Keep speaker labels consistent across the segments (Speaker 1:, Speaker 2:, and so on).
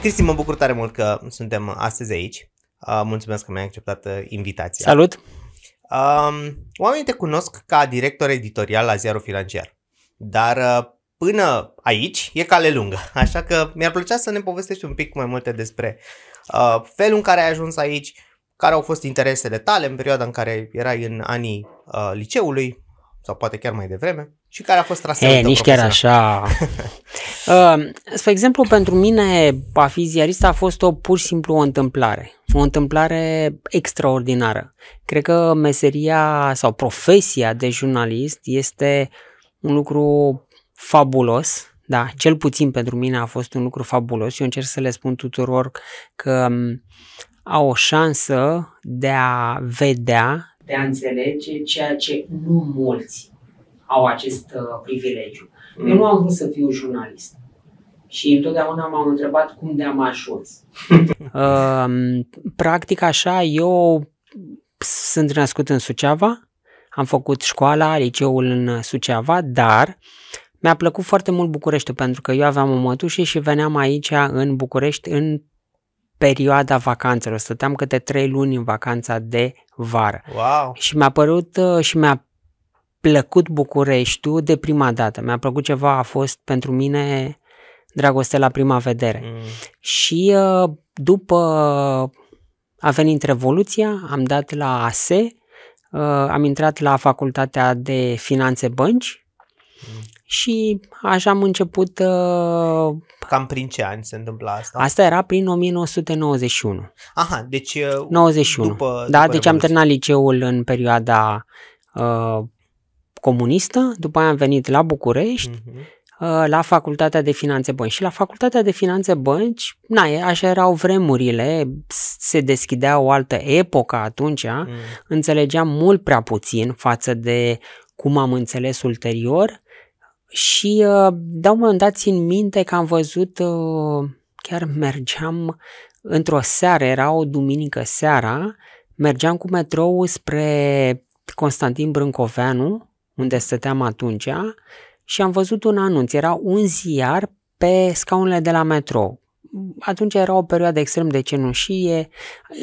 Speaker 1: Cristi, mă bucur tare mult că suntem astăzi aici. Uh, mulțumesc că mi-ai acceptat uh, invitația. Salut! Uh, oamenii te cunosc ca director editorial la ziarul financiar, dar uh, până aici e cale lungă, așa că mi-ar plăcea să ne povestești un pic mai multe despre uh, felul în care ai ajuns aici, care au fost interesele tale în perioada în care erai în anii uh, liceului, sau poate chiar mai devreme,
Speaker 2: și care a fost traseul hey, nici chiar așa. Uh, spre exemplu, pentru mine, a fi ziarist a fost o pur și simplu o întâmplare. O întâmplare extraordinară. Cred că meseria sau profesia de jurnalist este un lucru fabulos, da, cel puțin pentru mine a fost un lucru fabulos. Eu încerc să le spun tuturor că um, au o șansă de a vedea, de a înțelege ceea ce nu mulți au acest uh, privilegiu. Mm. Eu nu am vrut să fiu jurnalist. Și întotdeauna m-am întrebat cum de-am ajuns. uh, practic așa, eu sunt născut în Suceava, am făcut școala, liceul în Suceava, dar mi-a plăcut foarte mult București, pentru că eu aveam o mătușă și veneam aici în București în perioada vacanțelor. Stăteam câte trei luni în vacanța de vară. Wow. Și mi-a părut uh, și mi-a plăcut Bucureștiul de prima dată. Mi-a plăcut ceva, a fost pentru mine dragoste la prima vedere. Mm. Și uh, după a venit Revoluția, am dat la ASE, uh, am intrat la Facultatea de Finanțe Bănci mm și așa am început...
Speaker 1: Uh, Cam prin ce ani se întâmpla asta? Asta
Speaker 2: era prin 1991.
Speaker 1: Aha, deci... Uh, 91. După, da, după deci Revoluție. am terminat
Speaker 2: liceul în perioada uh, comunistă, după aia am venit la București, uh-huh la Facultatea de Finanțe Bănci. Și la Facultatea de Finanțe Bănci, na, așa erau vremurile, se deschidea o altă epocă atunci, mm. înțelegeam mult prea puțin față de cum am înțeles ulterior și da, un moment dat țin minte că am văzut, uh, chiar mergeam într-o seară, era o duminică seara, mergeam cu metrou spre Constantin Brâncoveanu, unde stăteam atunci, și am văzut un anunț. Era un ziar pe scaunele de la metrou atunci era o perioadă extrem de cenușie,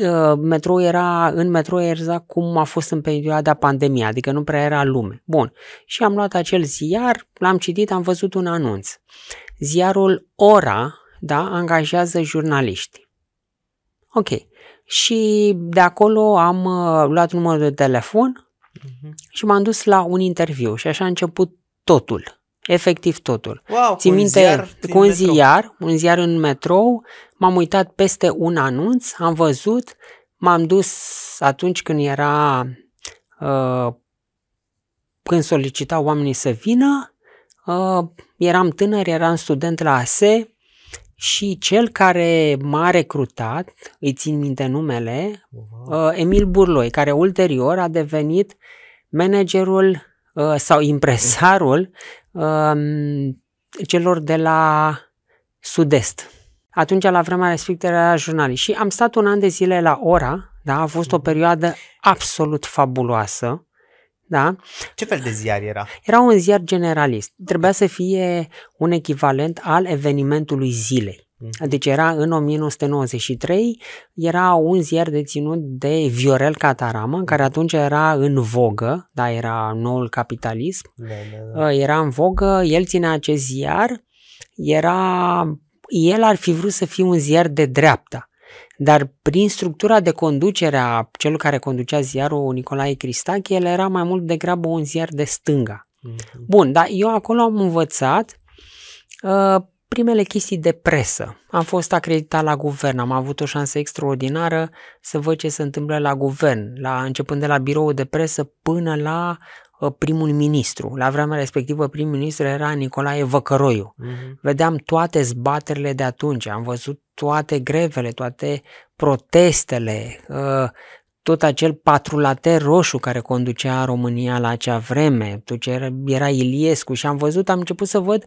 Speaker 2: uh, metrou era, în metrou era exact cum a fost în perioada pandemiei, adică nu prea era lume. Bun, și am luat acel ziar, l-am citit, am văzut un anunț. Ziarul Ora, da, angajează jurnaliști. Ok, și de acolo am uh, luat numărul de telefon mhm. și m-am dus la un interviu și așa a început totul. Efectiv totul. Wow, Ți minte, un ziar, cu un metro. ziar, un ziar în metrou, m-am uitat peste un anunț, am văzut, m-am dus atunci când era, uh, când solicitau oamenii să vină, uh, eram tânăr, eram student la AS și cel care m-a recrutat, îi țin minte numele, uh, Emil Burloi, care ulterior a devenit managerul Uh, sau impresarul um, celor de la sud-est. Atunci, la vremea respectivă, era jurnalist. Și am stat un an de zile la ora, da? a fost o mhm. perioadă absolut fabuloasă. Da? Ce fel de ziar era? Era un ziar generalist. Trebuia să fie un echivalent al evenimentului zilei. Mm. Deci era în 1993, era un ziar deținut de Viorel Cataramă, care mm. atunci era în vogă, da, era noul capitalism, da, da, da. Uh, era în vogă, el ținea acest ziar, era, el ar fi vrut să fie un ziar de dreapta, dar prin structura de conducere a celui care conducea ziarul Nicolae Cristache, el era mai mult degrabă un ziar de stânga. Mm-hmm. Bun, dar eu acolo am învățat uh, primele chestii de presă. Am fost acreditat la guvern, am avut o șansă extraordinară să văd ce se întâmplă la guvern, la, începând de la biroul de presă până la uh, primul ministru. La vremea respectivă prim-ministru era Nicolae Văcăroiu. Uh-huh. Vedeam toate zbaterile de atunci, am văzut toate grevele, toate protestele, uh, tot acel patrulater roșu care conducea România la acea vreme, tot ce era, era Iliescu și am văzut, am început să văd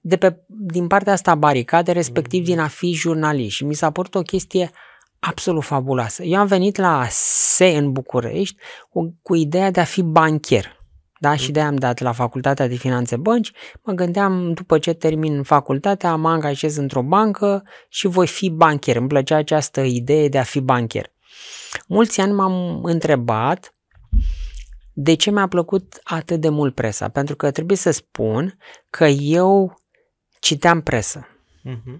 Speaker 2: de pe, din partea asta baricade, respectiv din a fi jurnalist și mi s-a părut o chestie absolut fabuloasă. Eu am venit la SE în București cu, cu ideea de a fi bancher. Da, și de am dat la Facultatea de Finanțe Bănci. Mă gândeam, după ce termin facultatea, mă angajez într-o bancă și voi fi bancher. Îmi plăcea această idee de a fi bancher. Mulți ani m-am întrebat de ce mi-a plăcut atât de mult presa, pentru că trebuie să spun că eu citeam presă. Uh-huh.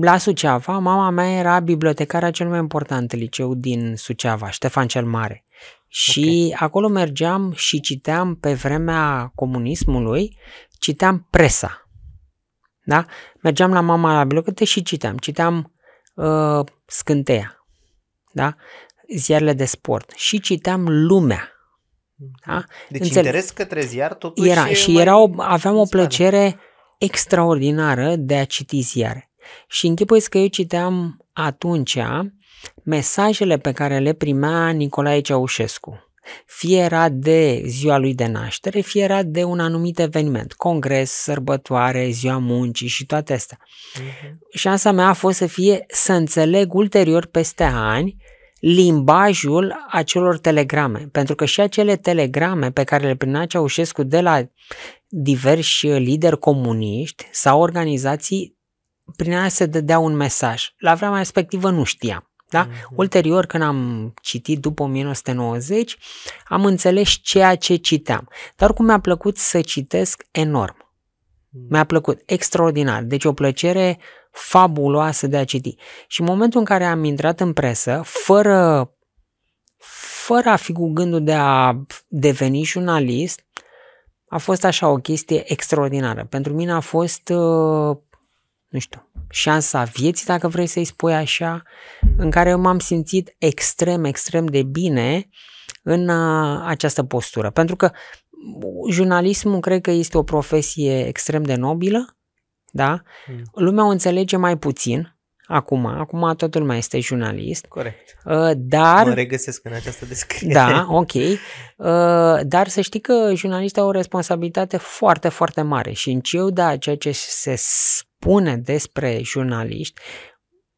Speaker 2: La Suceava, mama mea era bibliotecarea cel mai important liceu din Suceava, Ștefan cel Mare. Și okay. acolo mergeam și citeam pe vremea comunismului, citeam presa. Da? Mergeam la mama la bibliotecă și citeam. Citeam uh, Scânteia da? ziarele de sport și citeam lumea. Da? Deci Înțeleg. interes către ziar totuși era, Și era o, aveam o plăcere extraordinară de a citi ziare. Și închipuiți că eu citeam atunci mesajele pe care le primea Nicolae Ceaușescu. Fie era de ziua lui de naștere, fie era de un anumit eveniment, congres, sărbătoare, ziua muncii și toate astea. Uh-huh. Șansa mea a fost să fie să înțeleg ulterior peste ani limbajul acelor telegrame, pentru că și acele telegrame pe care le primea Ceaușescu de la diversi lideri comuniști sau organizații, prin aia se dădea un mesaj. La vremea respectivă nu știam. Da? Mm-hmm. Ulterior, când am citit după 1990, am înțeles ceea ce citeam. Dar cum mi-a plăcut să citesc enorm. Mi-a plăcut extraordinar. Deci o plăcere fabuloasă de a citi. Și în momentul în care am intrat în presă, fără, fără a fi cu gândul de a deveni jurnalist, a fost așa o chestie extraordinară. Pentru mine a fost, uh, nu știu, șansa vieții, dacă vrei să-i spui așa, în care eu m-am simțit extrem, extrem de bine în uh, această postură. Pentru că jurnalismul cred că este o profesie extrem de nobilă, da? Mm. Lumea o înțelege mai puțin acum, acum totul mai este jurnalist. Corect. Uh, dar... Mă regăsesc în
Speaker 1: această descriere. Da,
Speaker 2: ok. Uh, dar să știi că jurnaliștii au o responsabilitate foarte, foarte mare și în ciuda ceea ce se spune despre jurnaliști,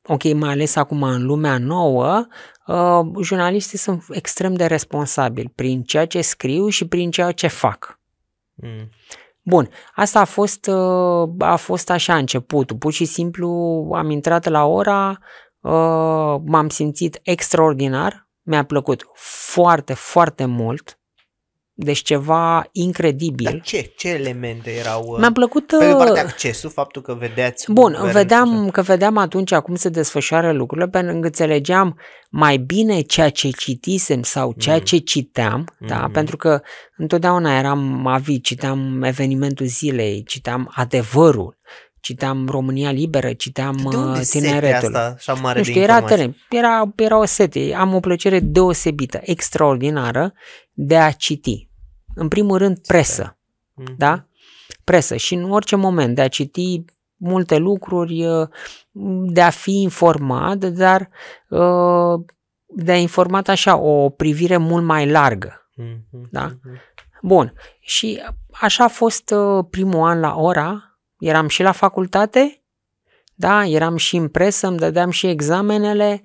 Speaker 2: ok, mai ales acum în lumea nouă, uh, jurnaliștii sunt extrem de responsabili prin ceea ce scriu și prin ceea ce fac. Mm. Bun, asta a fost, uh, a fost așa începutul. Pur și simplu am intrat la ora, uh, m-am simțit extraordinar, mi-a plăcut foarte, foarte mult deci ceva incredibil. Dar
Speaker 1: ce? Ce elemente erau? Uh, Mi-a plăcut... Pe de partea uh, accesul, faptul că vedeați... Bun,
Speaker 2: vedeam, că vedeam atunci cum se desfășoară lucrurile, pentru că înțelegeam mai bine ceea ce citisem sau ceea mm. ce citeam, mm. da? Mm-hmm. pentru că întotdeauna eram avi, citeam evenimentul zilei, citeam adevărul, citeam România Liberă, citeam de uh, Tineretul. Asta, așa mare nu știu, era, teren, era, era o sete. Am o plăcere deosebită, extraordinară de a citi, în primul rând, presă. Mhm. Da? Presă. Și în orice moment de a citi multe lucruri, uh, de a fi informat, dar uh, de a informat așa o privire mult mai largă. Mhm, da? Mhm. Bun. Și așa a fost uh, primul an la ora. Eram și la facultate, da, eram și în presă, îmi dădeam și examenele,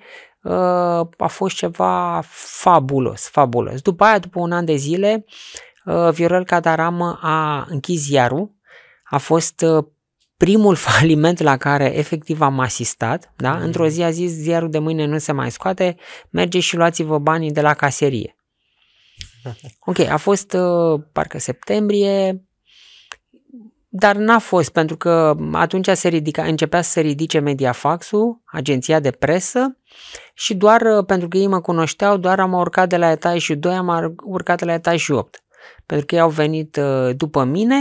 Speaker 2: a fost ceva fabulos, fabulos. După aia, după un an de zile, Uh, Viorel Cadaram a închis iarul, a fost uh, primul faliment la care efectiv am asistat, da? Mm. într-o zi a zis ziarul de mâine nu se mai scoate, mergeți și luați-vă banii de la caserie. Ok, a fost uh, parcă septembrie, dar n-a fost pentru că atunci se ridica, începea să se ridice Mediafax-ul, agenția de presă și doar pentru că ei mă cunoșteau, doar am urcat de la și 2, am urcat de la și 8 pentru că ei au venit uh, după mine,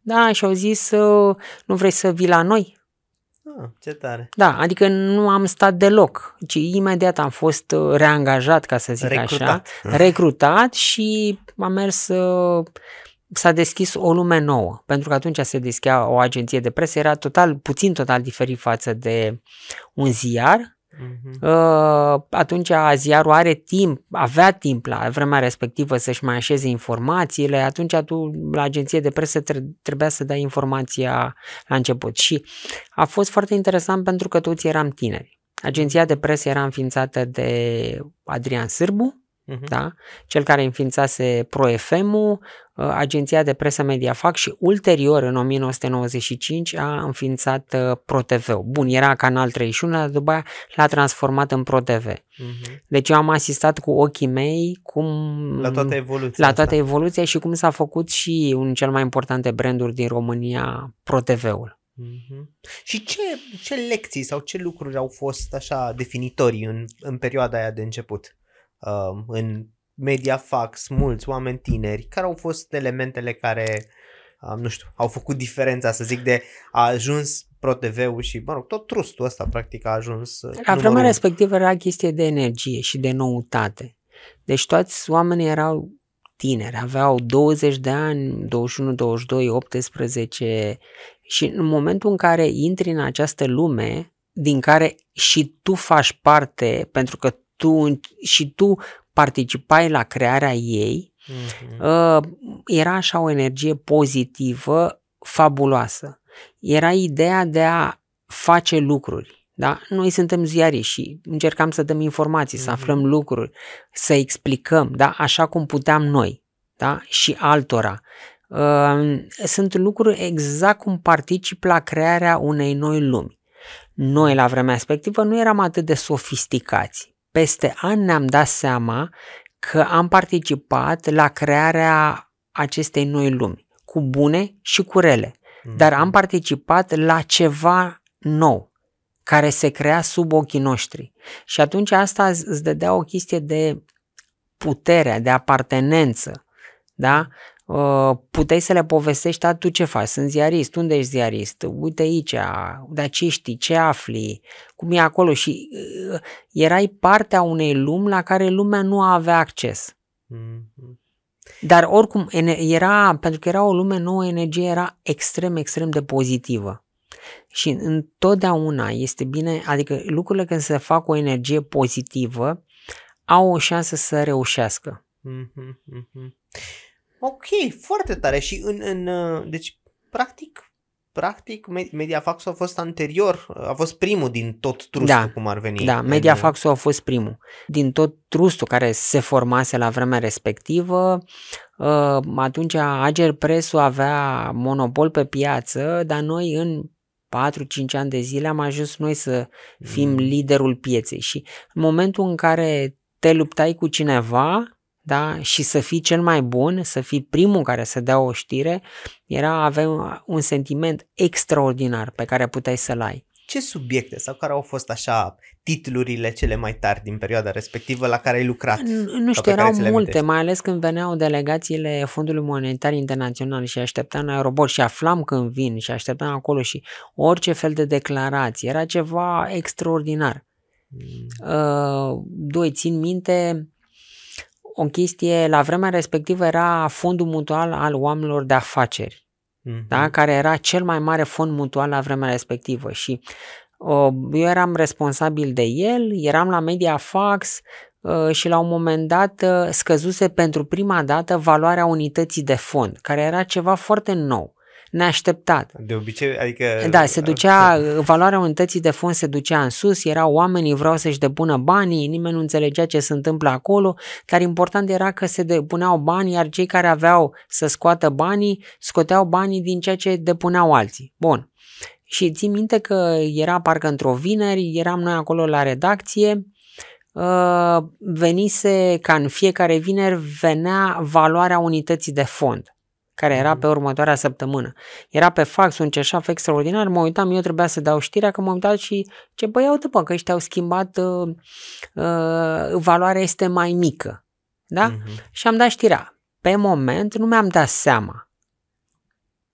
Speaker 2: da, și au zis, uh, nu vrei să vii la noi?
Speaker 1: Ah, ce tare.
Speaker 2: Da, adică nu am stat deloc, ci imediat am fost uh, reangajat, ca să zic recrutat. așa, recrutat și am mers s-a deschis o lume nouă, pentru că atunci se deschea o agenție de presă, era total, puțin total diferit față de un ziar, Uh-huh. atunci ziarul are timp, avea timp la vremea respectivă să-și mai așeze informațiile, atunci tu la agenție de presă trebuia să dai informația la început. Și a fost foarte interesant pentru că toți eram tineri. Agenția de presă era înființată de Adrian Sârbu, uh-huh. da? cel care înființase ProFM-ul, uh, agenția de presă Mediafac și ulterior, în 1995, a înființat uh, ProTV. Bun, era Canal 31, dar după aia l-a transformat în ProTV. Uh-huh. Mhm. Deci eu am asistat cu ochii mei cum... La toată evoluția La toată asta. evoluția și cum s-a făcut și unul cel mai importante branduri din România, ProTV-ul. Mm-hmm.
Speaker 1: Și ce, ce lecții sau ce lucruri au fost așa definitorii în, în perioada aia de început? uh, în Mediafax, mulți oameni tineri, care au fost elementele care, uh, nu știu, au făcut diferența, să zic, de a ajuns ProTV-ul și, mă rog, tot trustul ăsta practic a ajuns. Uh, La vremea
Speaker 2: respectivă era chestie de energie și de noutate. Deci toți oamenii erau tineri, aveau 20 de ani, 21, 22, 18 și în momentul în care intri în această lume din care și tu faci parte, pentru că tu, și tu participai la crearea ei, uh era așa o energie pozitivă, fabuloasă. Era ideea de a face lucruri. Da? Noi suntem ziari și încercam să dăm informații, mm-hmm. să mhm. aflăm lucruri, să explicăm, da? așa cum puteam noi da? și altora. Ă, sunt lucruri exact cum particip la crearea unei noi lumi. Noi, la vremea respectivă, nu eram atât de sofisticați peste ani ne-am dat seama că am participat la crearea acestei noi lumi, cu bune și cu rele, mm. dar am participat la ceva nou care se crea sub ochii noștri. Și atunci asta îți dădea o chestie de putere, de apartenență, da? Uh, puteai să le povestești, a, tu ce faci? Sunt ziarist, unde ești ziarist? Uite aici, dar ce știi, ce afli? cum e acolo și uh, erai partea unei lumi la care lumea nu avea acces. Mm-hmm. Dar oricum, era, pentru că era o lume nouă, energia era extrem, extrem de pozitivă. Și întotdeauna este bine, adică lucrurile când se fac o energie pozitivă, au o șansă să reușească. Mm-hmm, mm-hmm.
Speaker 1: Ok, foarte tare. Și în, în uh, deci, practic, practic, Mediafax a fost anterior, a fost primul din
Speaker 2: tot trustul, da, cum ar veni. Da, Mediafax a fost primul. Din tot trustul care se formase la vremea respectivă, ă, atunci Ager presul avea monopol pe piață, dar noi în 4-5 ani de zile am ajuns noi să fim mm. liderul pieței și în momentul în care te luptai cu cineva, da? și să fii cel mai bun, să fii primul care să dea o știre, era avea un, sentiment extraordinar pe care puteai să-l ai.
Speaker 1: Ce subiecte sau care au fost așa titlurile cele mai tari din perioada respectivă la care ai lucrat? Nu, nu știu, erau multe, mai
Speaker 2: ales când veneau delegațiile Fondului Monetar Internațional și așteptam la și aflam când vin și așteptam acolo și orice fel de declarații, era ceva extraordinar. Mm. Uh, doi, țin minte o chestie, la vremea respectivă era fondul mutual al oamenilor de afaceri, mm-hmm. da? care era cel mai mare fond mutual la vremea respectivă și uh, eu eram responsabil de el, eram la Mediafax uh, și la un moment dat uh, scăzuse pentru prima dată valoarea unității de fond, care era ceva foarte nou neașteptat.
Speaker 1: De obicei, adică... Da, se uh,
Speaker 2: ducea, valoarea unității de fond se ducea în sus, erau oamenii, vreau să-și depună banii, nimeni nu înțelegea ce se întâmplă acolo, dar important era că se depuneau bani, iar cei care aveau să scoată banii, scoteau banii din ceea ce depuneau alții. Bun. Și țin minte că era parcă într-o vineri, eram noi acolo la redacție, uh, venise ca în fiecare vineri venea valoarea unității de fond care era mhm. pe următoarea săptămână. Era pe fax un ceșaf extraordinar, mă uitam, eu trebuia să dau știrea, că m-am uitat și ce băi, iau după că ăștia au schimbat, uh, uh, valoarea este mai mică. Da? Uh-huh. Și am dat știrea. Pe moment nu mi-am dat seama.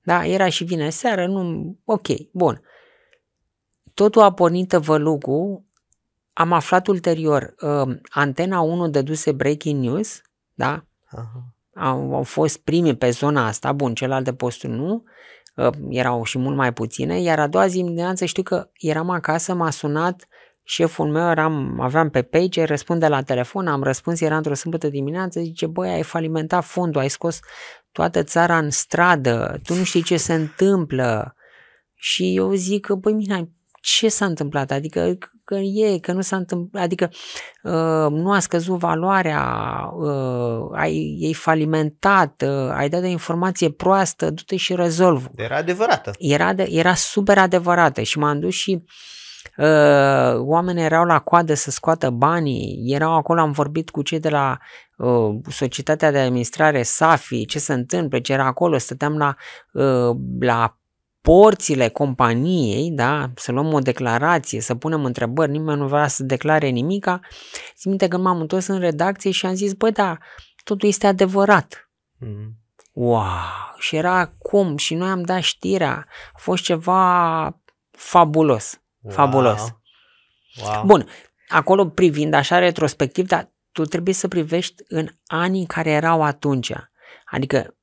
Speaker 2: Da? Era și vine seară, nu... Ok, bun. Totul a pornit vălugul, am aflat ulterior, uh, Antena 1 dăduse breaking news, da? Uh-huh au, au fost primii pe zona asta, bun, celelalte posturi nu, uh, erau și mult mai puține, iar a doua zi dimineață știu că eram acasă, m-a sunat șeful meu, eram, aveam pe page, răspunde la telefon, am răspuns, era într-o sâmbătă dimineață, zice, băi, ai falimentat fondul, ai scos toată țara în stradă, tu nu știi ce se întâmplă. Și eu zic, băi, mine, ce s-a întâmplat? Adică că e, că nu s-a întâmplat, adică uh, nu a scăzut valoarea, uh, ai, ei falimentat, uh, ai dat o informație proastă, du-te și rezolvă.
Speaker 1: Era adevărată.
Speaker 2: Era, de, era super adevărată și m-am dus și Uh, oamenii erau la coadă să scoată banii, erau acolo, am vorbit cu cei de la uh, Societatea de Administrare, SAFI, ce se întâmplă, ce era acolo, stăteam la, uh, la porțile companiei, da, să luăm o declarație, să punem întrebări, nimeni nu vrea să declare nimica, țin minte că m-am întors în redacție și am zis, bă, da, totul este adevărat. Mm-hmm. Wow! Și era cum? și noi am dat știrea. A fost ceva fabulos. Wow. Fabulos. Wow. Bun, acolo privind așa retrospectiv, dar tu trebuie să privești în anii care erau atunci. Adică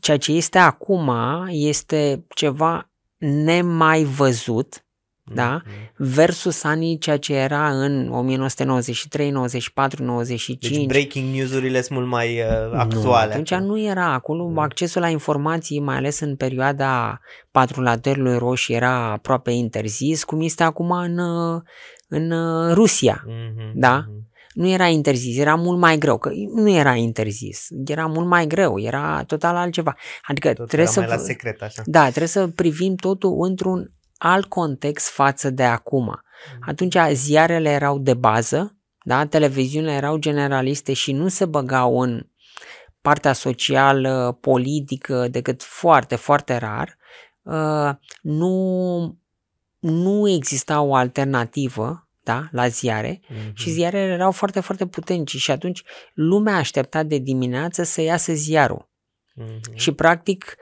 Speaker 2: ceea ce este acum este ceva nemai văzut, mm-hmm. da? Versus anii ceea ce era în 1993, 94, 95. Deci breaking
Speaker 1: news-urile sunt mult mai uh, actuale. Nu, atunci
Speaker 2: nu era acolo. Mm. Accesul la informații, mai ales în perioada patrulaterului roșii, era aproape interzis, cum este acum în, uh, în uh, Rusia, mm-hmm, da? Mm-hmm nu era interzis, era mult mai greu, că nu era interzis, era mult mai greu, era total altceva. Adică tot trebuie să... la secret, așa. Da, trebuie să privim totul într-un alt context față de acum. Mm. Atunci ziarele erau de bază, da? televiziunile erau generaliste și nu se băgau în partea socială, politică, decât foarte, foarte rar. Uh, nu, nu exista o alternativă revista la ziare mm-hmm. și ziarele erau foarte, foarte puternici și atunci lumea aștepta de dimineață să iasă ziarul. Mm-hmm. Și practic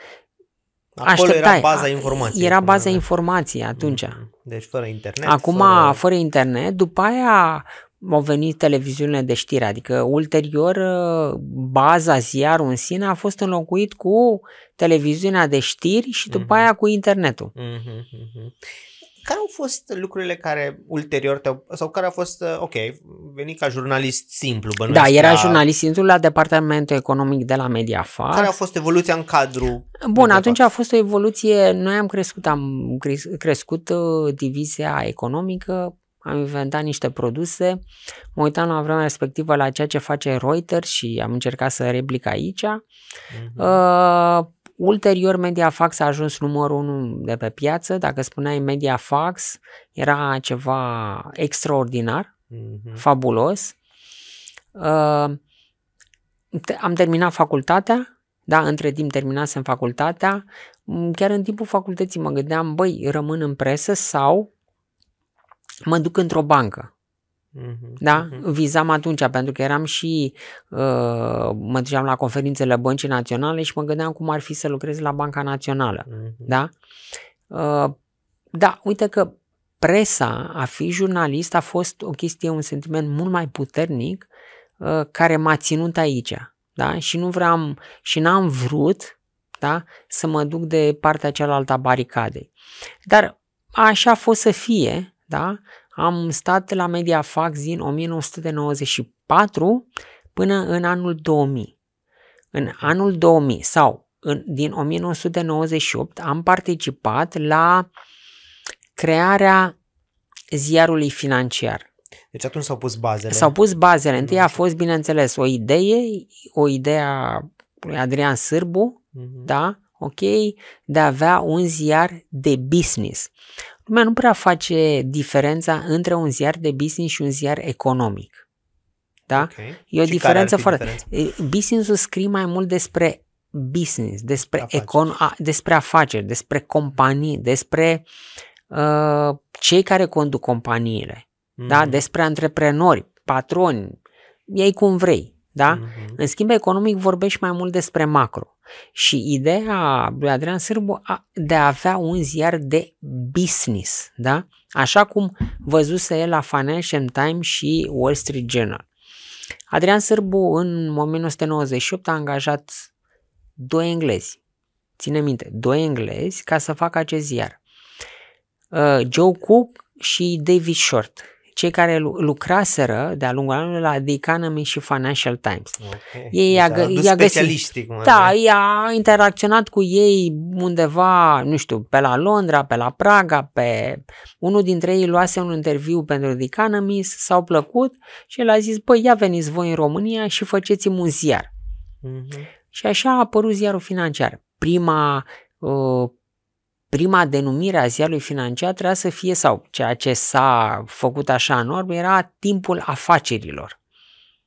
Speaker 2: Acolo așteptai. era baza informației. Era baza informației atunci. Mhm.
Speaker 1: Deci fără internet. Acum, fără...
Speaker 2: fără internet, după aia au venit televiziunile de știri, adică ulterior baza, ziarul în sine a fost înlocuit cu televiziunea de știri și după mm-hmm. aia cu internetul. Mm-hmm.
Speaker 1: Care au fost lucrurile care ulterior te sau care a fost, uh, ok, veni ca jurnalist simplu, bănuiesc. Da, era la... jurnalist
Speaker 2: simplu la departamentul economic de la Mediafax. Care a
Speaker 1: fost evoluția în cadru,
Speaker 2: Bun, atunci a fost o evoluție, noi am crescut, am crescut uh, divizia economică, am inventat niște produse, mă uitam la vremea respectivă la ceea ce face Reuters și am încercat să replic aici. Mm-hmm. Uh, Ulterior, Mediafax a ajuns numărul 1 de pe piață. Dacă spuneai Mediafax, era ceva extraordinar, mm-hmm. fabulos. Uh, am terminat facultatea, da, între timp terminasem facultatea. Mm, chiar în timpul facultății mă gândeam, băi, rămân în presă sau mă duc într-o bancă.
Speaker 1: Mm-hmm. Da? Mm-hmm.
Speaker 2: Vizam atunci, pentru că eram și, uh, mă duceam la conferințele băncii naționale și mă gândeam cum ar fi să lucrez la Banca Națională. Uh-huh. Da? Uh, da, uite că presa, a fi jurnalist, a fost o chestie, un sentiment mult mai puternic uh, care m-a ținut aici. Da? Și nu vreau, și n-am vrut da? să mă duc de partea cealaltă a baricadei. Dar așa a fost să fie, da? Am stat la Mediafax din 1994 până în anul 2000. În anul 2000 sau în, din 1998 am participat la crearea ziarului financiar. Deci atunci s-au pus bazele. S-au pus bazele. Întâi a fost, bineînțeles, o idee, o idee a lui Adrian Sârbu, uh-huh. da? Ok? De a avea un ziar de business lumea nu prea face diferența între un ziar de business și un ziar economic. Da? Okay. E o și diferență foarte. Business-ul scrie mai mult despre business, despre, afaceri. Econ, a, despre afaceri, despre companii, despre uh, cei care conduc companiile, mm-hmm. da? Mhm. despre antreprenori, patroni, ei cum vrei. Da? Mm-hmm. În schimb, economic vorbești mai mult despre macro. Și ideea lui Adrian Sârbu a, de a avea un ziar de business, da? Așa cum văzuse el la Financial Times și Wall Street Journal. Adrian Sârbu în 1998 a angajat doi englezi. Ține minte, doi englezi ca să facă acest ziar. Uh, Joe Cook și David Short cei care lucraseră de-a lungul anului la The Economy și Financial Times. Okay. Ei i-a, i-a găsit. Da, i-a interacționat cu ei undeva, nu știu, pe la Londra, pe la Praga, pe... Unul dintre ei luase un interviu pentru The Economist, s-au plăcut și el a zis, băi, ia veniți voi în România și faceți-mi un ziar. Mm-hmm. Și așa a apărut ziarul financiar. Prima uh, prima denumire a ziarului financiar trebuia să fie, sau ceea ce s-a făcut așa în urmă, era timpul afacerilor.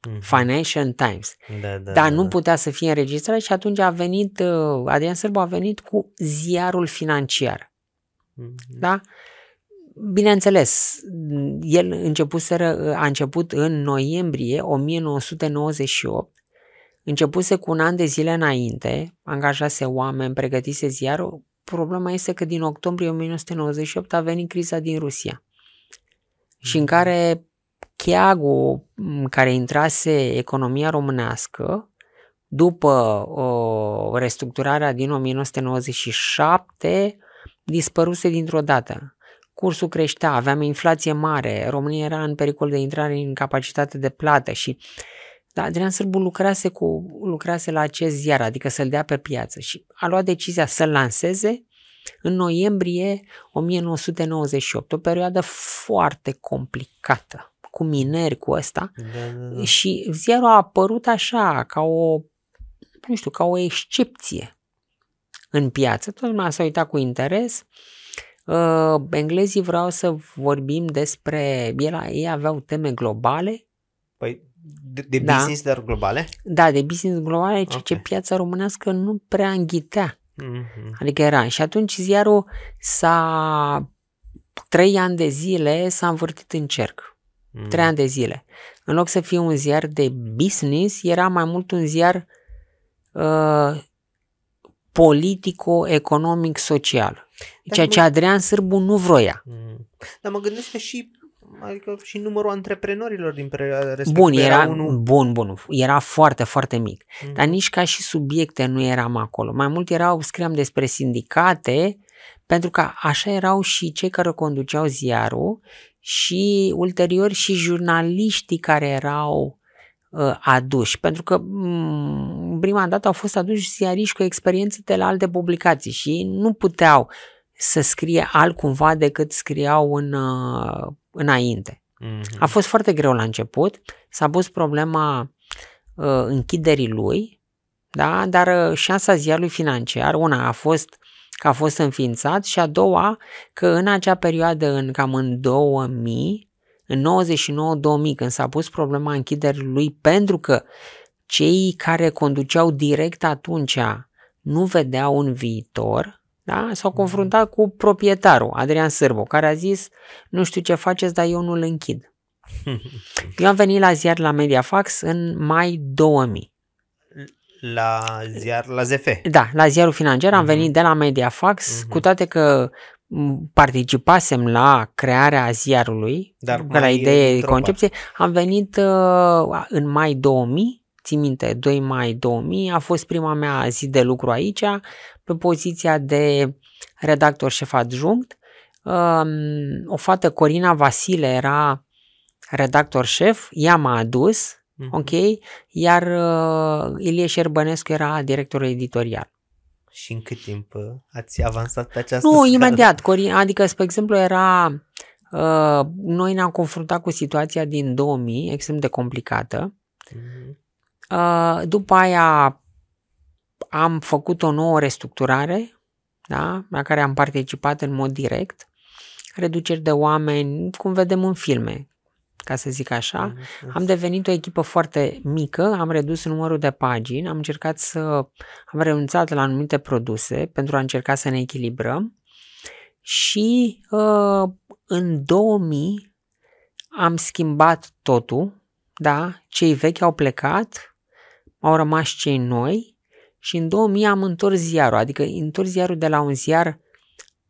Speaker 2: Mm-hmm. Financial Times. Da, da, Dar da, nu da. putea să fie înregistrat și atunci a venit, uh, Adrian Sârbu a venit cu ziarul financiar. Mm-hmm. Da? Bineînțeles, el începuseră, a început în noiembrie 1998 începuse cu un an de zile înainte, angajase oameni, pregătise ziarul, Problema este că din octombrie 1998 a venit criza din Rusia și în mhm. care cheagul care intrase economia românească după uh, restructurarea din 1997 dispăruse dintr-o dată. Cursul creștea, aveam inflație mare, România era în pericol de intrare în capacitate de plată și uh, da, Adrian Sârbu lucrase, cu, lucrase la acest ziar, adică să-l dea pe piață și a luat decizia să-l lanseze în noiembrie 1998, o perioadă foarte complicată, cu mineri, cu ăsta. Da, da, da. Și ziarul a apărut așa, ca o, nu știu, ca o excepție în piață. Toată lumea s-a uitat cu interes. Uh, englezii vreau să vorbim despre... ei aveau teme globale. Păi de, de da. business, dar globale? Da, de business globale, ceea okay. ce piața românească nu prea înghitea. Mm-hmm. Adică era. Și atunci ziarul s-a... Trei ani de zile s-a învârtit în cerc. Mm. Trei ani de zile. În loc să fie un ziar de business, era mai mult un ziar uh, politico-economic-social. ceea ce Adrian Sârbu nu vroia. Mm.
Speaker 1: Dar mă gândesc că și adică și numărul antreprenorilor din perioada respectivă. Bun, era, era unul...
Speaker 2: bun, bun, era foarte, foarte mic. Mm. Dar nici ca și subiecte nu eram acolo. Mai mult erau, scriam despre sindicate, pentru că așa erau și cei care conduceau ziarul și ulterior și jurnaliștii care erau uh, aduși, pentru că m- mm, prima dată au fost aduși ziariști cu experiență de la alte publicații și ei nu puteau să scrie altcumva decât scriau în uh, înainte. Mm-hmm. A fost foarte greu la început, s-a pus problema uh, închiderii lui, da? dar uh, șansa ziarului financiar, una a fost că a fost înființat și a doua că în acea perioadă, în cam în 2000, în 99-2000, când s-a pus problema închiderii lui, pentru că cei care conduceau direct atunci nu vedeau un viitor, da? S-au confruntat cu proprietarul, Adrian Sârbu, care a zis, nu știu ce faceți, dar eu nu-l închid. eu am venit la ziar la Mediafax în mai 2000.
Speaker 1: La ziar, la ZF.
Speaker 2: Da, la ziarul financiar am uh-huh. venit de la Mediafax, uh-huh. cu toate că participasem la crearea ziarului, Dar la idee, concepție, am venit uh, în mai 2000 țin minte, 2 mai 2000, a fost prima mea zi de lucru aici, pe poziția de redactor șef adjunct. O fată, Corina Vasile, era redactor șef, ea m-a adus, mm-hmm. ok, iar uh, Ilie Șerbănescu era directorul editorial.
Speaker 1: Și în cât timp uh, ați avansat pe această Nu, scară? imediat.
Speaker 2: Adică, spre exemplu, era... Uh, noi ne-am confruntat cu situația din 2000, extrem de complicată. Mm-hmm. Uh, după aia am făcut o nouă restructurare, da? la care am participat în mod direct, reduceri de oameni, cum vedem în filme, ca să zic așa. Am devenit o echipă foarte mică, am redus numărul de pagini, am încercat să am renunțat la anumite produse pentru a încerca să ne echilibrăm și uh, în 2000 am schimbat totul, da, cei vechi au plecat, au rămas cei noi și în 2000 am întors ziarul, adică întors ziarul de la un ziar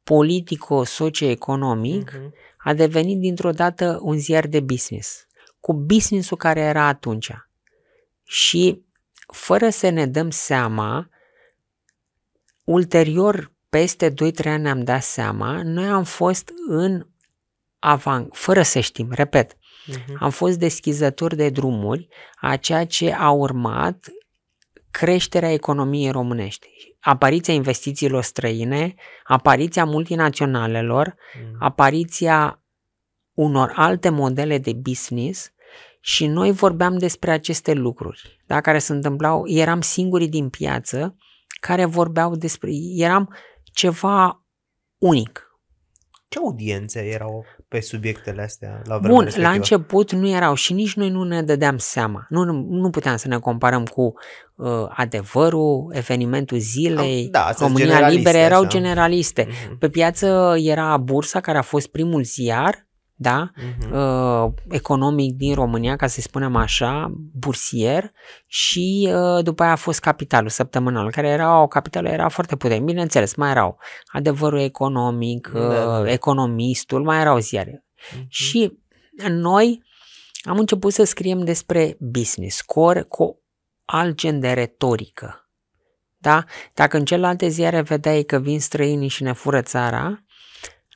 Speaker 2: politico-socioeconomic, uh-huh. a devenit dintr-o dată un ziar de business, cu businessul care era atunci. Și fără să ne dăm seama, ulterior, peste 2-3 ani ne-am dat seama, noi am fost în avant fără să știm, repet, Uh-huh. Am fost deschizători de drumuri a ceea ce a urmat creșterea economiei românești, apariția investițiilor străine, apariția multinaționalelor, uh-huh. apariția unor alte modele de business și noi vorbeam despre aceste lucruri, da, care se întâmplau, eram singurii din piață care vorbeau despre, eram ceva unic.
Speaker 1: Ce audiențe erau? pe subiectele astea la vremea Bun, respectivă. la început
Speaker 2: nu erau și nici noi nu ne dădeam seama. Nu, nu puteam să ne comparăm cu uh, adevărul, evenimentul zilei, da, România Liberă, erau așa. generaliste. Mm-hmm. Pe piață era Bursa, care a fost primul ziar da? Uh-huh. economic din România, ca să spunem așa, bursier și uh, după aia a fost capitalul săptămânal, care era o capitală, era foarte puternic. Bineînțeles, mai erau adevărul economic, da. da, uh, da. economistul, mai erau ziare. Uh-huh. Și noi am început să scriem despre business, core, cu alt gen de retorică. Da? Dacă în celelalte ziare vedeai că vin străinii și ne fură țara,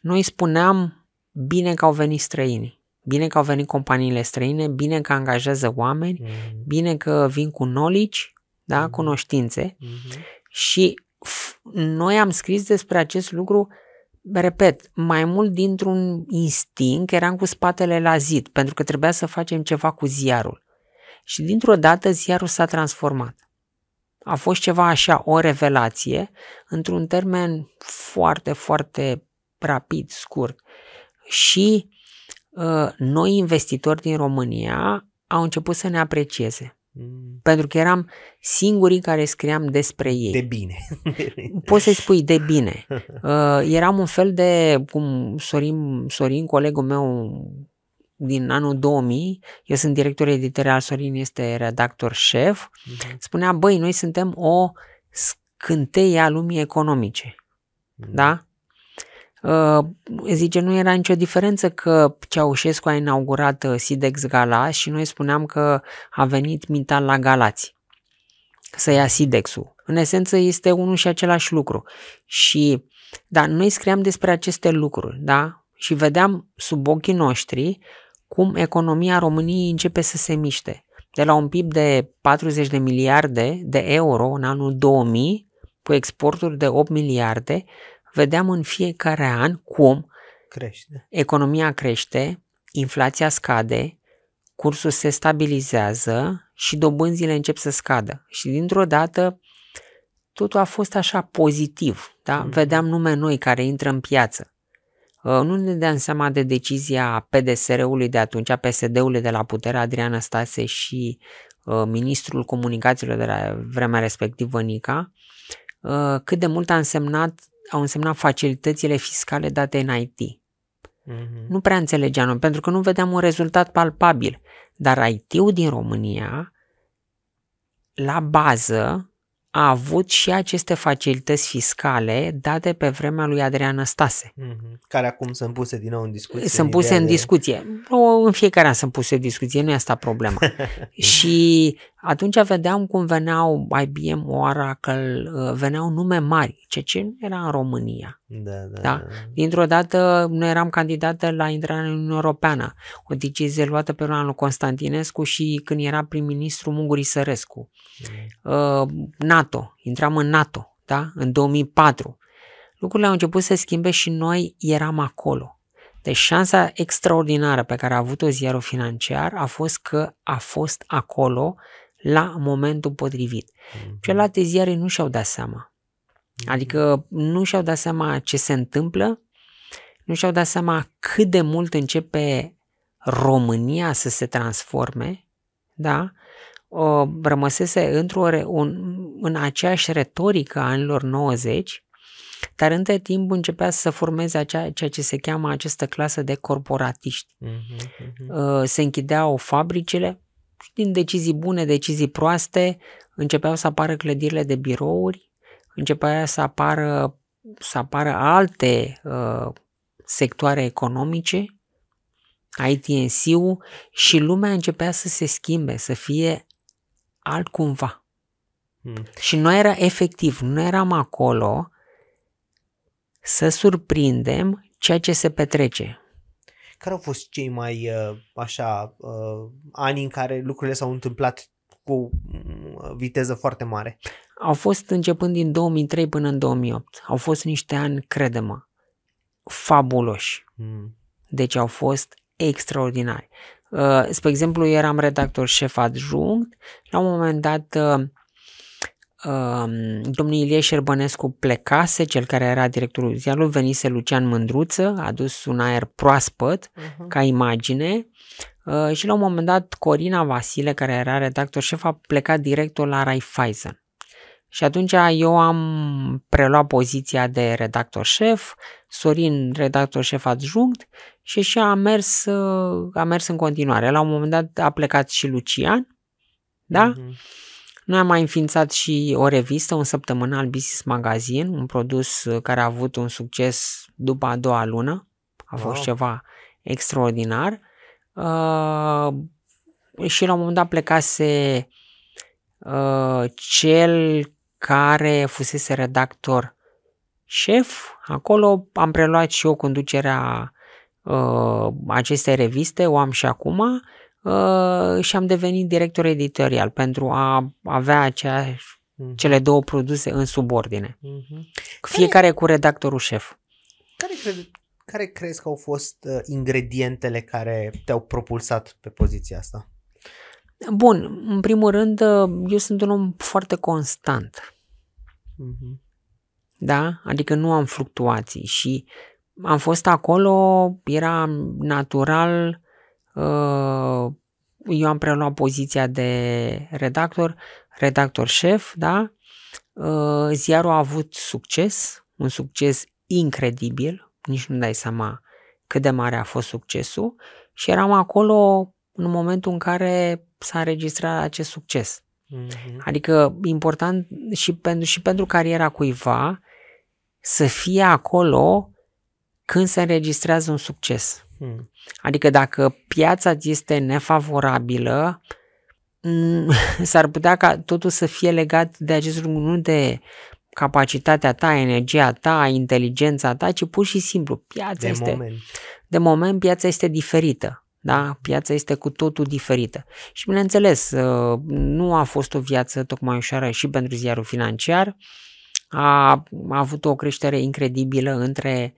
Speaker 2: noi spuneam bine că au venit străini, bine că au venit companiile străine, bine că angajează oameni, mm-hmm. bine că vin cu knowledge, da, mm-hmm. cunoștințe. Mm-hmm. Și f- noi am scris despre acest lucru, repet, mai mult dintr-un instinct, eram cu spatele la zid, pentru că trebuia să facem ceva cu ziarul. Și dintr-o dată ziarul s-a transformat. A fost ceva așa, o revelație, într-un termen foarte, foarte rapid, scurt și uh, noi investitori din România au început să ne aprecieze. Mm. Pentru că eram singurii care scriam despre ei. De bine. Poți să-i spui de bine. Uh, eram un fel de, cum Sorin, Sorin, colegul meu din anul 2000, eu sunt director editorial, Sorin este redactor șef, mm-hmm. spunea, băi, noi suntem o scânteie a lumii economice. Mm. Da? Uh, zice, nu era nicio diferență că Ceaușescu a inaugurat uh, Sidex Gala și noi spuneam că a venit Mital la Galați să ia Sidexul. În esență este unul și același lucru. Și, da, noi scriam despre aceste lucruri, da? Și vedeam sub ochii noștri cum economia României începe să se miște. De la un PIB de 40 de miliarde de euro în anul 2000, cu exporturi de 8 miliarde, vedeam în fiecare an cum crește. economia crește, inflația scade, cursul se stabilizează și dobânzile încep să scadă. Și dintr-o dată totul a fost așa pozitiv, da? Mm. Vedeam nume noi care intră în piață. Ă, nu ne dăm seama de decizia PDSR-ului de atunci, PSD-ului de la putere, Adriana Stase și uh, ministrul comunicațiilor de la vremea respectivă, Nica, uh, cât de mult a însemnat au însemnat facilitățile fiscale date în IT. Mm-hmm. Nu prea înțelegeam, pentru că nu vedeam un rezultat palpabil. Dar IT-ul din România, la bază, a avut și aceste facilități fiscale date pe vremea lui Adrian Stase. Mm-hmm. Care
Speaker 1: acum sunt puse din nou în discuție. Sunt în puse în de... discuție.
Speaker 2: O, în fiecare an sunt puse în discuție, nu e asta problema. și atunci vedeam cum veneau IBM, Oracle, uh, veneau nume mari, ce ce nu era în România.
Speaker 1: Da, da, da, da?
Speaker 2: Dintr-o dată noi eram candidată la intrarea în Uniunea Europeană. O decizie luată pe anul Constantinescu și când era prim-ministru Munguri Sărescu. Mm. Uh, NATO, intram în NATO, da? în 2004. Lucrurile au început să schimbe și noi eram acolo. Deci șansa extraordinară pe care a avut-o ziarul financiar a fost că a fost acolo la momentul potrivit. Mm-hmm. Celelalte ziare nu și-au dat seama. Mm-hmm. Adică nu și-au dat seama ce se întâmplă, nu și-au dat seama cât de mult începe România să se transforme, da? O, rămăsese într-o, un, în aceeași retorică a anilor 90, dar între timp începea să formeze acea, ceea ce se cheamă această clasă de corporatiști. Mm-hmm. Se închideau fabricile, și din decizii bune, decizii proaste, începeau să apară clădirile de birouri, începea să apară, să apară alte uh, sectoare economice, ITNC-ul și lumea începea să se schimbe, să fie altcumva. Hmm. Și noi era efectiv, nu eram acolo să surprindem ceea ce se petrece.
Speaker 1: Care au fost cei mai, uh, așa, uh, ani în care lucrurile s-au întâmplat cu uh, viteză foarte mare?
Speaker 2: Au fost începând din 2003 până în 2008. Au fost niște ani, credem, fabuloși. Mm. Deci au fost extraordinari. Uh, spre exemplu, eu eram redactor șef adjunct. La un moment dat, uh, Um, domnul Ilie Șerbănescu plecase, cel care era directorul ziarului, venise Lucian Mândruță, a dus un aer proaspăt uh-huh. ca imagine uh, și la un moment dat Corina Vasile, care era redactor șef, a plecat directul la Raiffeisen. Și atunci eu am preluat poziția de redactor șef, Sorin redactor șef adjunct și și a mers, uh, a mers în continuare. La un moment dat a plecat și Lucian, da? Uh-huh. Noi am mai înființat și o revistă, un săptămânal Business Magazine, un produs uh, care a avut un succes după a doua lună. A fost ceva extraordinar. Uh, și la un moment dat plecase uh, cel care fusese redactor șef. Acolo am preluat și eu conducerea uh, acestei reviste, o am și acum. Uh, Uh, și am devenit director editorial pentru a avea acea, uh-huh. Mhm. cele două produse în subordine. Uh-huh. Fiecare care, cu redactorul șef.
Speaker 1: Care, cred, care crezi că au fost uh, ingredientele care te-au propulsat pe poziția asta?
Speaker 2: Bun, în primul rând, uh, eu sunt un om foarte constant. Uh-huh. Da? Adică nu am fluctuații și am fost acolo, era natural Uh, eu am preluat poziția de redactor, redactor șef, da? Uh, ziarul a avut succes, un succes incredibil, nici nu dai seama cât de mare a fost succesul și eram acolo în momentul în care s-a înregistrat acest succes. Mm-hmm. Adică important și pentru, și pentru cariera cuiva să fie acolo când se înregistrează un succes. Hmm. Adică dacă piața ți este nefavorabilă, s-ar putea ca totul să fie legat de acest lucru, nu de capacitatea ta, energia ta, inteligența ta, ci pur și simplu piața de este... Moment. De moment piața este diferită. Da? Piața este cu totul diferită. Și bineînțeles, ă, nu a fost o viață tocmai ușoară și pentru ziarul financiar. A, a avut o creștere incredibilă între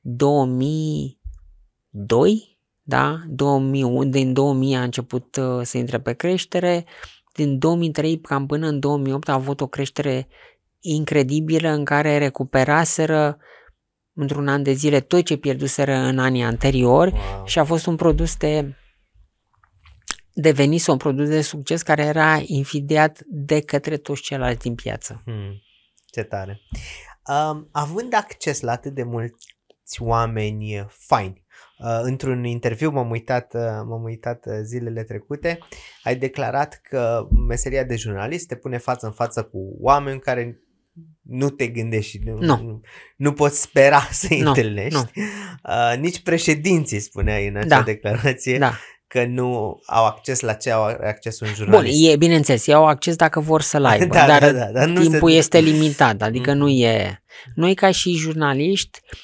Speaker 2: 2000 2, da? 2000, din 2000 a început uh, să intre pe creștere, din 2003 cam până în 2008 a avut o creștere incredibilă în care recuperaseră într-un an de zile tot ce pierduseră în anii anteriori wow. și a fost un produs de devenise un produs de succes care era infidiat de către toți ceilalți din piață. Hmm,
Speaker 1: ce tare! Um, având acces la atât de mulți oameni faini Uh, într-un interviu, m-am uitat, uh, m-am uitat uh, zilele trecute, ai declarat că meseria de jurnalist te pune față în față cu oameni care nu te gândești și nu, nu. nu, nu poți spera să-i nu, întâlnești. Nu. Uh, nici președinții spuneai în acea da. declarație da. că nu au acces la ce au acces un jurnalist.
Speaker 2: Bun, e, bineînțeles, ei au acces dacă vor să-l da, aibă, da, dar da, da, dar nu timpul se... este limitat, adică mm. nu e... Noi ca și jurnaliști uh,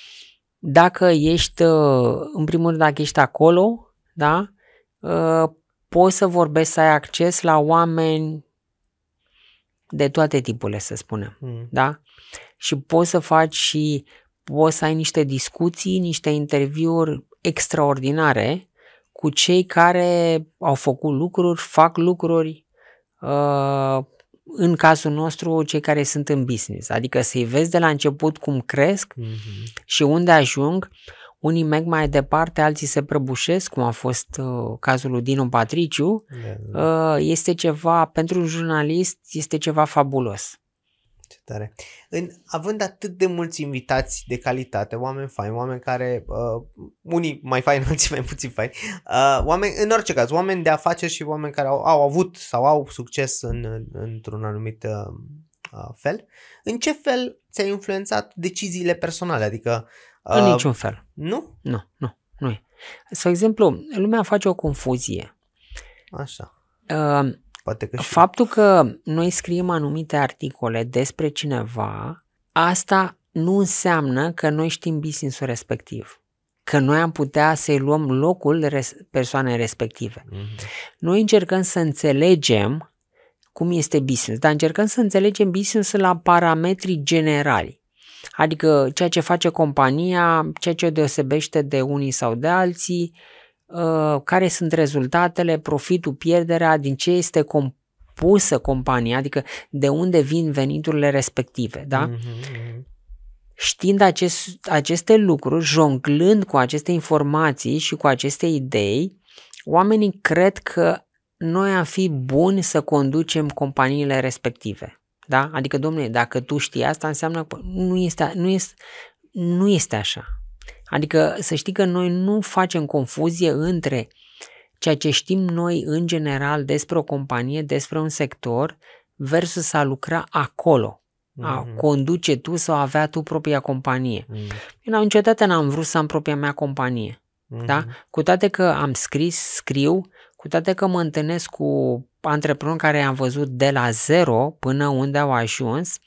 Speaker 2: dacă ești, uh, în primul rând, dacă ești acolo, da, uh, poți să vorbești, să ai acces la oameni de toate tipurile, să spunem, mm. da? Și poți să faci și poți să ai niște discuții, niște interviuri extraordinare cu cei care au făcut lucruri, fac lucruri, uh, în cazul nostru, cei care sunt în business. Adică să-i vezi de la început cum cresc mm-hmm. și unde ajung. Unii merg mai departe, alții se prăbușesc, cum a fost uh, cazul lui Dinu Patriciu. Mm-hmm. Uh, este ceva, pentru un jurnalist, este ceva fabulos.
Speaker 1: Tare. În, având atât de mulți invitați de calitate, oameni faini, oameni care, uh, unii mai faini, alții mai puțin faini, uh, oameni, în orice caz, oameni de afaceri și oameni care au, au avut sau au succes în, într-un anumit uh, uh, fel, în ce fel ți-a influențat deciziile personale? Adică... Uh, în niciun fel. Nu?
Speaker 2: Nu, nu, nu e. Sau exemplu, lumea face o confuzie. Așa. Uh, Poate că și... Faptul că noi scriem anumite articole despre cineva, asta nu înseamnă că noi știm business respectiv. Că noi am putea să-i luăm locul res- persoanei respective. Mm-hmm. Noi încercăm să înțelegem cum este business, dar încercăm să înțelegem business la parametrii generali. Adică ceea ce face compania, ceea ce o deosebește de unii sau de alții, uh, Uh, care sunt rezultatele, profitul, pierderea, din ce este compusă compania, adică de unde vin veniturile respective, da? Mm-hmm. Știind acest, aceste lucruri, jonglând cu aceste informații și cu aceste idei, oamenii cred că noi am fi buni să conducem companiile respective. Da? Adică, domnule, dacă tu știi asta, înseamnă că nu este, nu este, nu este așa. Adică să știi că noi nu facem confuzie între ceea ce știm noi în general despre o companie, despre un sector, versus a lucra acolo, mm-hmm. conduce tu sau a avea tu propria companie. Mm-hmm. Eu niciodată n-am vrut să am propria mea companie.
Speaker 1: Mm-hmm. Da?
Speaker 2: Cu toate că am scris, scriu, cu toate că mă întâlnesc cu antreprenori care am văzut de la zero până unde au ajuns,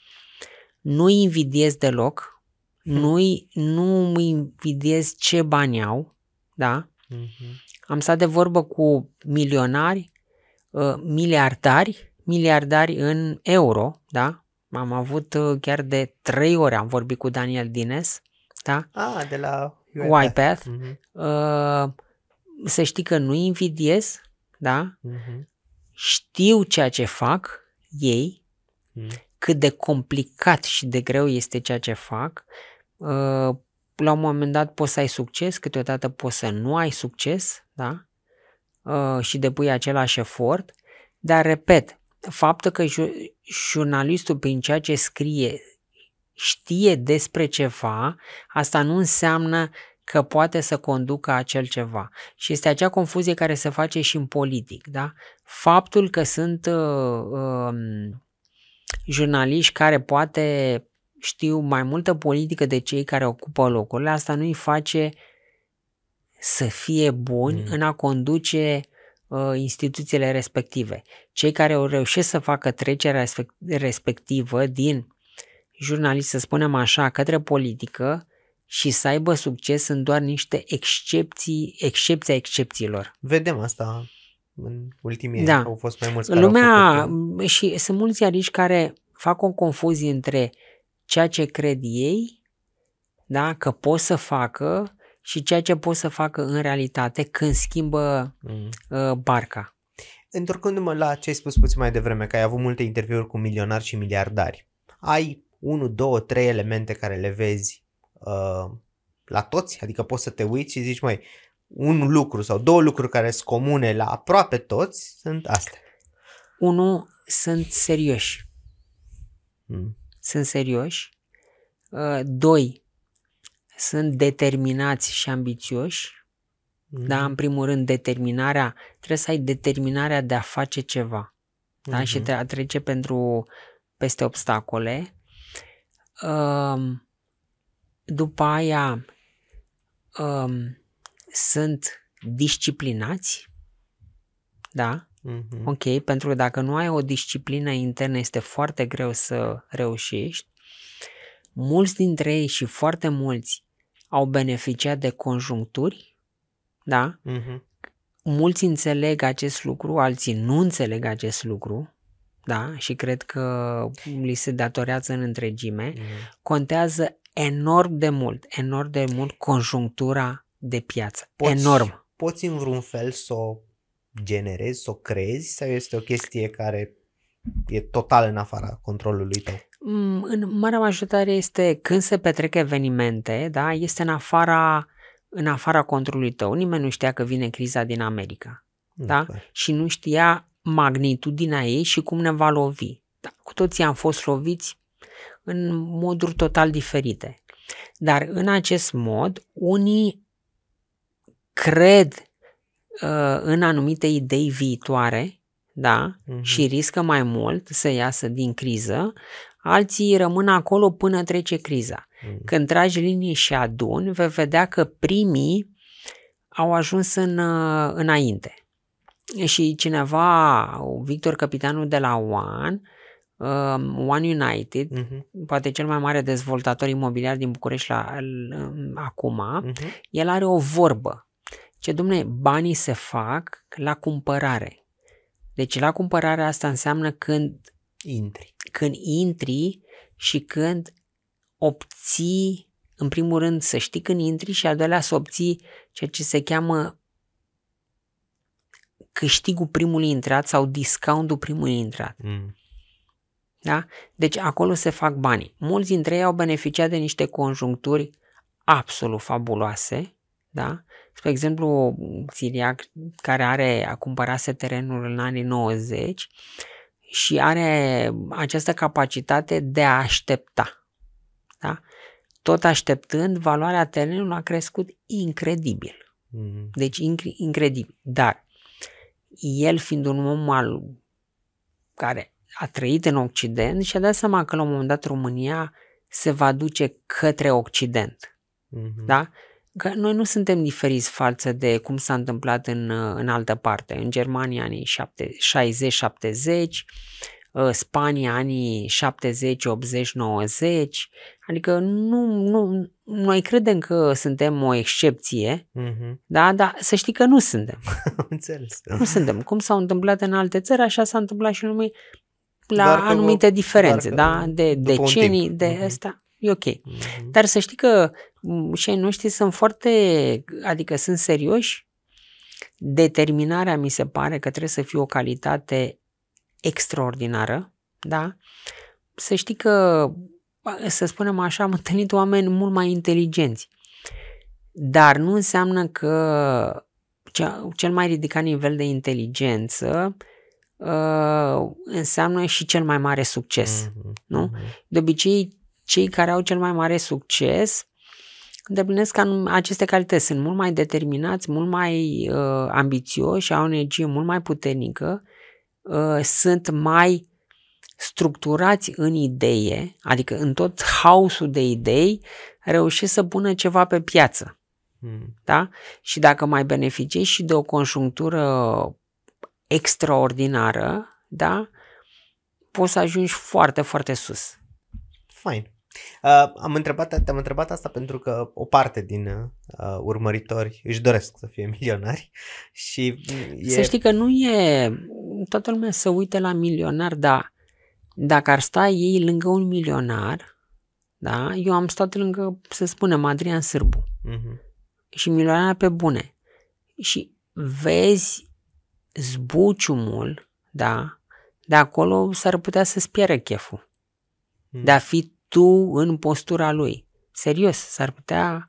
Speaker 2: nu invidiez deloc Hm. Nu-i, nu îmi invidiez ce bani au, da? Uh-huh. Am stat de vorbă cu milionari, uh, miliardari, miliardari în euro, da? Am avut uh, chiar de trei ore am vorbit cu Daniel Dines, da? Ah, de la YPath. Uh-huh. Uh, să știi că nu invidiez, da? Uh-huh. Știu ceea ce fac ei, uh-huh. cât de complicat și de greu este ceea ce fac, uh, Uh, la un moment dat poți să ai succes, câteodată poți să nu ai succes, da? Uh, și depui același efort, dar repet, faptul că jurnalistul prin ceea ce scrie știe despre ceva, asta nu înseamnă că poate să conducă acel ceva. Și este acea confuzie care se face și în politic, da? Faptul că sunt uh, uh, jurnaliști care poate știu mai multă politică de cei care ocupă locurile, asta nu îi face să fie buni mm. în a conduce uh, instituțiile respective. Cei care au reușit să facă trecerea respectivă din jurnalist, să spunem așa, către politică și să aibă succes sunt doar niște excepții, excepția excepțiilor.
Speaker 1: Vedem asta în ultimii da. ani, au fost
Speaker 2: mai mulți care Lumea, au făcut... Da. și sunt mulți ziariști care fac o confuzie între uh, ceea ce cred ei da, că pot să facă și ceea ce pot să facă în realitate când schimbă mm. uh, barca.
Speaker 1: Întorcându-mă la ce ai spus puțin mai devreme, că ai avut multe interviuri cu milionari și miliardari, ai unu, două, trei elemente care le vezi uh, la toți, adică poți să te uiți și zici, mai un lucru sau două lucruri care sunt comune la aproape toți sunt
Speaker 2: astea. Unu, sunt serioși. Mm sunt serioși. Uh, doi, sunt determinați și ambițioși. Mm-hmm. Da, în primul rând, determinarea, trebuie să ai determinarea de a face ceva. Mm-hmm. Da, și mhm. de a trece pentru peste obstacole. Um, după aia um, sunt disciplinați. Da? Mm-hmm. Ok, pentru că dacă nu ai o disciplină internă, este foarte greu să reușești. Mulți dintre ei și foarte mulți au beneficiat de conjuncturi, da? Uh-huh. Mulți înțeleg acest lucru, alții nu înțeleg acest lucru, da? Și cred că li se datorează în întregime. Uh-huh. Contează enorm de mult, enorm de mult conjunctura de piață. Poți, enorm.
Speaker 1: Poți în vreun fel să o generezi, să o creezi sau este o chestie care e total în afara controlului tău? Mm,
Speaker 2: în marea majoritate este când se petrec evenimente, da, este în afara, în afara controlului tău. Nimeni nu știa că vine criza din America. Da? da? Și nu știa magnitudinea ei și cum ne va lovi. Da, cu toții am fost loviți în moduri total diferite. Dar în acest mod, unii cred uh, în anumite idei viitoare, da, uh-huh. și riscă mai mult să iasă din criză, alții rămân acolo până trece criza. Uh-huh. Când tragi linii și adun, vei vedea că primii au ajuns în, uh, înainte. Și cineva, Victor Capitanul de la One, uh, One United, uh-huh. poate cel mai mare dezvoltator imobiliar din București la, uh, acum, uh-huh. el are o vorbă ce domne, banii se fac la cumpărare. Deci la cumpărare asta înseamnă când intri. Când intri și când obții, în primul rând, să știi când intri și al doilea să obții ceea ce se cheamă câștigul primului intrat sau discountul primului intrat. Mm. Da? Deci acolo se fac banii. Mulți dintre ei au beneficiat de niște conjuncturi absolut fabuloase, da? Spre exemplu, siriac care are, a cumpărat terenul în anii 90 și are această capacitate de a aștepta, da? Tot așteptând, valoarea terenului a crescut incredibil. Mm-hmm. Deci inc- incredibil. Dar el fiind un om al care a trăit în Occident și a dat seama că la un moment dat România se va duce către Occident. Mm-hmm. Da? că noi nu suntem diferiți față de cum s-a întâmplat în, în altă parte. În Germania, anii 60-70, uh, Spania, anii 70, 80, 90. Adică nu, nu, noi credem că suntem o excepție, mm-hmm. da? dar să știi că nu suntem.
Speaker 1: Înțeles. Nu suntem. Cum
Speaker 2: s-au întâmplat în alte țări, așa s-a întâmplat și în lume la doar anumite da? că, diferențe, da? De decenii, de mm-hmm. asta, e ok. Mm-hmm. Dar să știi că Mm, și ai noștri sunt foarte, adică sunt serioși. Determinarea mi se pare că trebuie să fie o calitate extraordinară, da? Să știi că, să spunem așa, am întâlnit oameni mult mai inteligenți, dar nu înseamnă că cel mai ridicat nivel de inteligență uh, înseamnă și cel mai mare succes, mm-hmm. nu? Mhm. De obicei, cei care au cel mai mare succes îndeplinesc aceste calități. Sunt mult mai determinați, mult mai uh, ambițioși, au o energie mult mai puternică, uh, sunt mai structurați în idee, adică în tot haosul de idei, reușesc să pună ceva pe piață. Mm. Da? Și dacă mai beneficiezi și de o conjunctură extraordinară, da? poți să ajungi foarte, foarte sus.
Speaker 1: Fine. Uh, am întrebat, te-am întrebat asta pentru că o parte din uh, urmăritori își doresc să fie milionari și... E... Să știi
Speaker 2: că nu e... Toată lumea să uite la milionar, dar dacă ar sta ei lângă un milionar, da? Eu am stat lângă, să spunem, Adrian Sârbu uh-huh. și milionar pe bune și vezi zbuciumul, da? De acolo s-ar putea să-ți pieră cheful. Uh-huh. De a fi tu în postura lui. Serios, s-ar putea...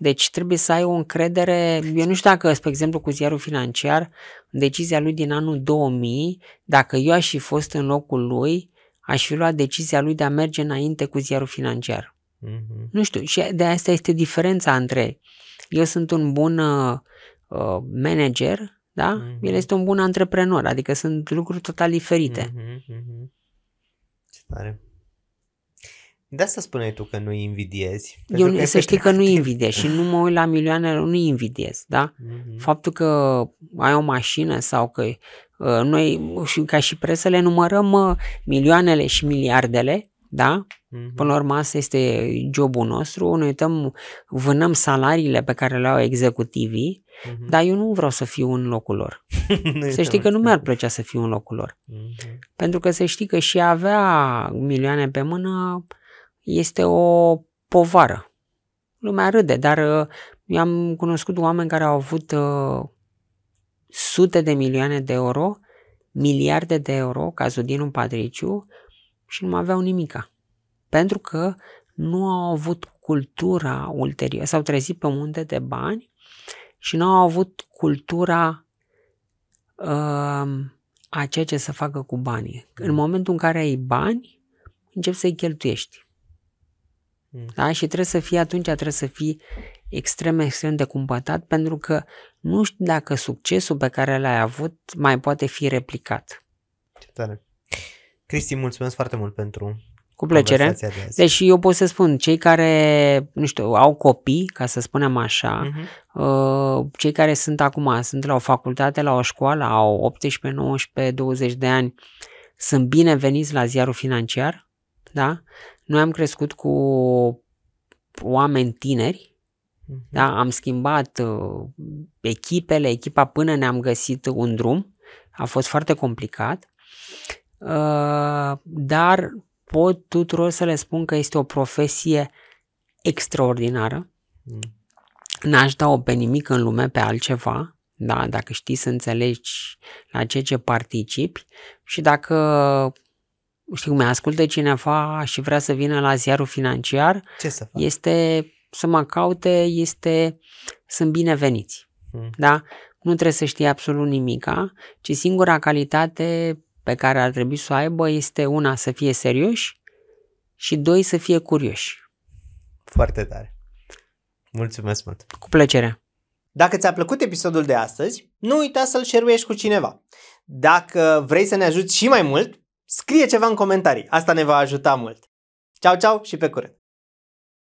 Speaker 2: Deci trebuie să ai o încredere, eu nu știu dacă, spre exemplu, cu ziarul financiar, decizia lui din anul 2000, dacă eu aș fi fost în locul lui, aș fi luat decizia lui de a merge înainte cu ziarul financiar. Mm-hmm. Nu știu, și de asta este diferența între eu sunt un bun uh, uh manager, da? Mm-hmm. El este un bun antreprenor, adică sunt lucruri total diferite.
Speaker 1: Mm-hmm. Ce tare. De asta spuneai tu că nu invidiezi. Eu că să știi că nu invidiez și nu
Speaker 2: mă uit la milioane, nu invidiez, da? Mm-hmm. Faptul că ai o mașină sau că uh, noi, și ca și presele, numărăm uh, milioanele și miliardele, da? Mm-hmm. Până la urmă, asta este jobul nostru. Noi uităm, vânăm salariile pe care le au executivii, mm-hmm. dar eu nu vreau să fiu în locul lor. să știi că nu mi-ar plăcea să fiu în locul lor. Mm-hmm. Pentru că să știi că și avea milioane pe mână, este o povară. Lumea râde, dar uh, eu am cunoscut oameni care au avut uh, sute de milioane de euro, miliarde de euro, cazul din un Patriciu, și nu aveau nimica. Pentru că nu au avut cultura ulterior, s-au trezit pe munte de bani și nu au avut cultura uh, a ceea ce să facă cu banii. În momentul în care ai bani, începi să-i cheltuiești. Mm. Da? Și trebuie să fii atunci, trebuie să fii extrem, extrem de cumpătat, pentru că nu știu dacă succesul pe care l-ai avut mai poate fi replicat.
Speaker 1: Ce tare. Cristi, mulțumesc foarte mult pentru cu plăcere. De
Speaker 2: deci eu pot să spun, cei care, nu știu, au copii, ca să spunem așa, uh-huh. cei care sunt acum, sunt la o facultate, la o școală, au 18, 19, 20 de ani, sunt bineveniți la ziarul financiar, da? Noi am crescut cu oameni tineri, mhm. da? Am schimbat uh, echipele, echipa până ne-am găsit un drum. A fost foarte complicat. Uh, dar pot tuturor să le spun că este o profesie extraordinară. Mm. N-aș da-o pe nimic în lume pe altceva, da? dacă știi să înțelegi la ce ce participi și dacă știu, mă ascultă cineva și vrea să vină la ziarul financiar, Ce să fac? este să mă caute, este, sunt bineveniți. Mm. Da? Nu trebuie să știi absolut nimica, ci singura calitate pe care ar trebui să o aibă este una, să fie serioși și doi, să fie curioși.
Speaker 1: Foarte tare. Mulțumesc mult.
Speaker 2: Cu plăcere. Dacă
Speaker 1: ți-a plăcut episodul de astăzi, nu uita să-l șeruiești cu cineva. Dacă vrei să ne ajuți și mai mult, Scrie ceva în comentarii, asta ne va ajuta mult. Ciao ciao și pe curând!